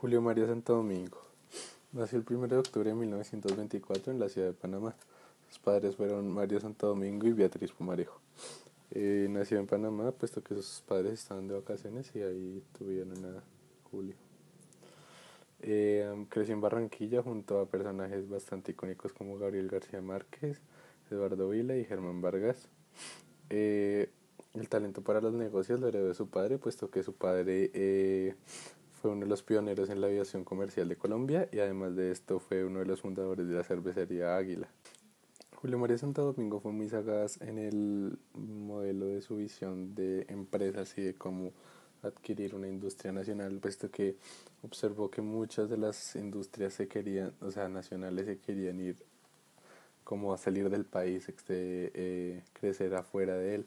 Julio María Santo Domingo. Nació el 1 de octubre de 1924 en la ciudad de Panamá. Sus padres fueron Mario Santo Domingo y Beatriz Pumarejo. Eh, nació en Panamá, puesto que sus padres estaban de vacaciones y ahí tuvieron a Julio. Eh, creció en Barranquilla junto a personajes bastante icónicos como Gabriel García Márquez, Eduardo Vila y Germán Vargas. Eh, el talento para los negocios lo heredó de su padre, puesto que su padre fue uno de los pioneros en la aviación comercial de Colombia y además de esto fue uno de los fundadores de la cervecería Águila. Julio María Santo Domingo fue muy sagaz en el modelo de su visión de empresas y de cómo adquirir una industria nacional, puesto que observó que muchas de las industrias se querían, o sea, nacionales se querían ir como a salir del país, este, eh, crecer afuera de él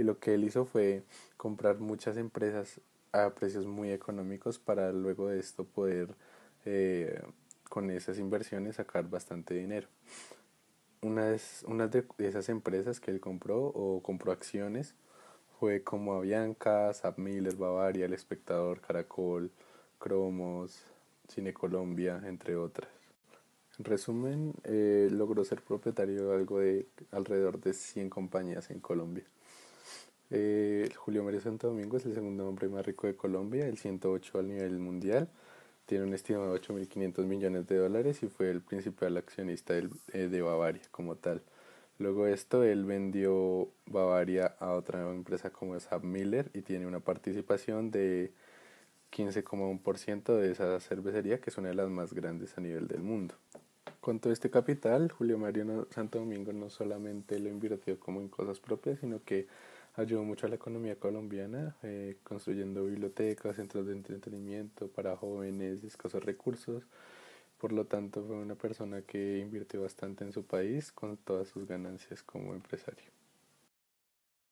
y lo que él hizo fue comprar muchas empresas a precios muy económicos para luego de esto poder eh, con esas inversiones sacar bastante dinero. Una de esas empresas que él compró o compró acciones fue como Avianca, Sap Miller, Bavaria, El Espectador, Caracol, Cromos, Cine Colombia, entre otras. En resumen, eh, logró ser propietario de algo de alrededor de 100 compañías en Colombia. Eh, Julio Mario Santo Domingo es el segundo hombre más rico de Colombia, el 108 al nivel mundial. Tiene un estimado de 8.500 millones de dólares y fue el principal accionista del, eh, de Bavaria como tal. Luego de esto, él vendió Bavaria a otra empresa como SAP Miller y tiene una participación de 15,1% de esa cervecería, que es una de las más grandes a nivel del mundo. Con todo este capital, Julio Mario Santo Domingo no solamente lo invirtió como en cosas propias, sino que ayudó mucho a la economía colombiana, eh, construyendo bibliotecas, centros de entretenimiento para jóvenes de escasos recursos. Por lo tanto, fue una persona que invirtió bastante en su país con todas sus ganancias como empresario.